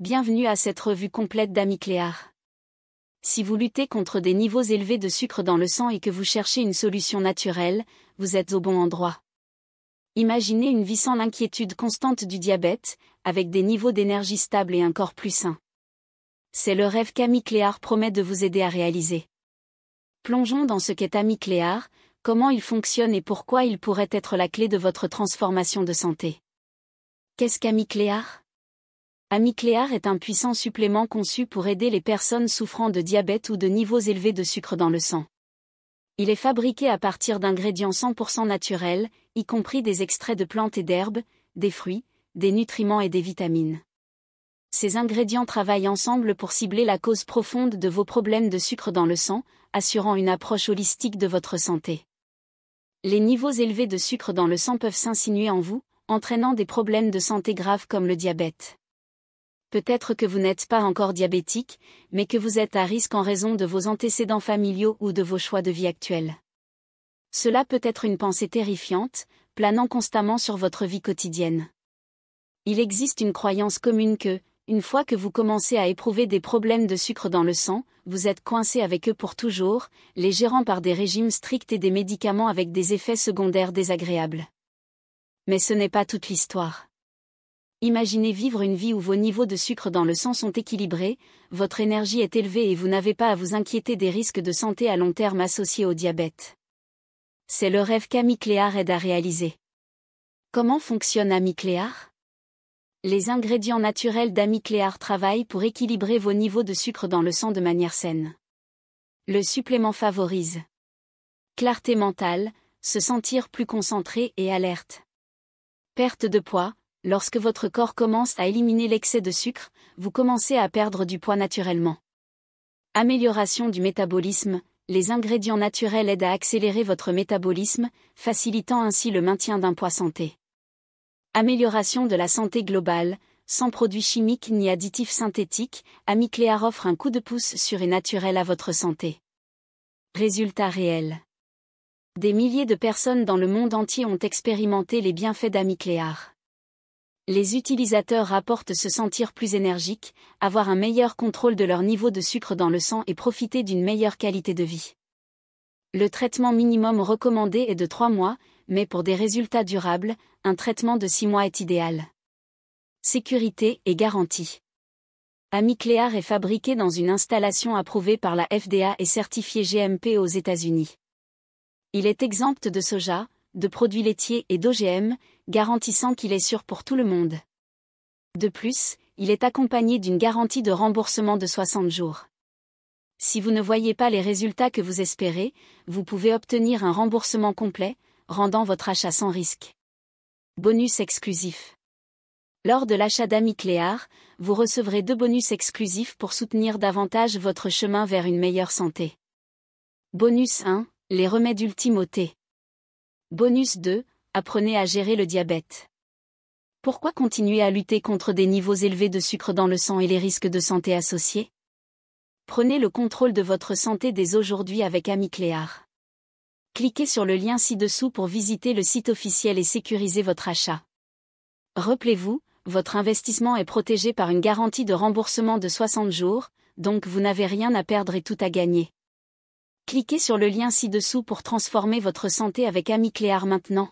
Bienvenue à cette revue complète d'Amicléar. Si vous luttez contre des niveaux élevés de sucre dans le sang et que vous cherchez une solution naturelle, vous êtes au bon endroit. Imaginez une vie sans l'inquiétude constante du diabète, avec des niveaux d'énergie stables et un corps plus sain. C'est le rêve qu'Amicléar promet de vous aider à réaliser. Plongeons dans ce qu'est Amicléar, comment il fonctionne et pourquoi il pourrait être la clé de votre transformation de santé. Qu'est-ce qu'Amicléar Amicléar est un puissant supplément conçu pour aider les personnes souffrant de diabète ou de niveaux élevés de sucre dans le sang. Il est fabriqué à partir d'ingrédients 100% naturels, y compris des extraits de plantes et d'herbes, des fruits, des nutriments et des vitamines. Ces ingrédients travaillent ensemble pour cibler la cause profonde de vos problèmes de sucre dans le sang, assurant une approche holistique de votre santé. Les niveaux élevés de sucre dans le sang peuvent s'insinuer en vous, entraînant des problèmes de santé graves comme le diabète. Peut-être que vous n'êtes pas encore diabétique, mais que vous êtes à risque en raison de vos antécédents familiaux ou de vos choix de vie actuels. Cela peut être une pensée terrifiante, planant constamment sur votre vie quotidienne. Il existe une croyance commune que, une fois que vous commencez à éprouver des problèmes de sucre dans le sang, vous êtes coincé avec eux pour toujours, les gérant par des régimes stricts et des médicaments avec des effets secondaires désagréables. Mais ce n'est pas toute l'histoire. Imaginez vivre une vie où vos niveaux de sucre dans le sang sont équilibrés, votre énergie est élevée et vous n'avez pas à vous inquiéter des risques de santé à long terme associés au diabète. C'est le rêve qu'Amicléar aide à réaliser. Comment fonctionne Amicléar Les ingrédients naturels d'Amicléar travaillent pour équilibrer vos niveaux de sucre dans le sang de manière saine. Le supplément favorise clarté mentale, se sentir plus concentré et alerte. Perte de poids, lorsque votre corps commence à éliminer l'excès de sucre, vous commencez à perdre du poids naturellement. Amélioration du métabolisme, les ingrédients naturels aident à accélérer votre métabolisme, facilitant ainsi le maintien d'un poids santé. Amélioration de la santé globale, sans produits chimiques ni additifs synthétiques, Amicléar offre un coup de pouce sûr et naturel à votre santé. Résultat réel. Des milliers de personnes dans le monde entier ont expérimenté les bienfaits d'Amicléar les utilisateurs rapportent se sentir plus énergiques, avoir un meilleur contrôle de leur niveau de sucre dans le sang et profiter d'une meilleure qualité de vie. Le traitement minimum recommandé est de 3 mois, mais pour des résultats durables, un traitement de 6 mois est idéal. Sécurité et garantie. Amicléar est fabriqué dans une installation approuvée par la FDA et certifiée GMP aux États-Unis. Il est exempt de soja, de produits laitiers et d'OGM, garantissant qu'il est sûr pour tout le monde. De plus, il est accompagné d'une garantie de remboursement de 60 jours. Si vous ne voyez pas les résultats que vous espérez, vous pouvez obtenir un remboursement complet, rendant votre achat sans risque. Bonus exclusif. Lors de l'achat cléar vous recevrez deux bonus exclusifs pour soutenir davantage votre chemin vers une meilleure santé. Bonus 1, les remèdes thé Bonus 2, apprenez à gérer le diabète. Pourquoi continuer à lutter contre des niveaux élevés de sucre dans le sang et les risques de santé associés Prenez le contrôle de votre santé dès aujourd'hui avec Amicléar. Cliquez sur le lien ci-dessous pour visiter le site officiel et sécuriser votre achat. Rappelez-vous, votre investissement est protégé par une garantie de remboursement de 60 jours, donc vous n'avez rien à perdre et tout à gagner. Cliquez sur le lien ci-dessous pour transformer votre santé avec Amicléar maintenant.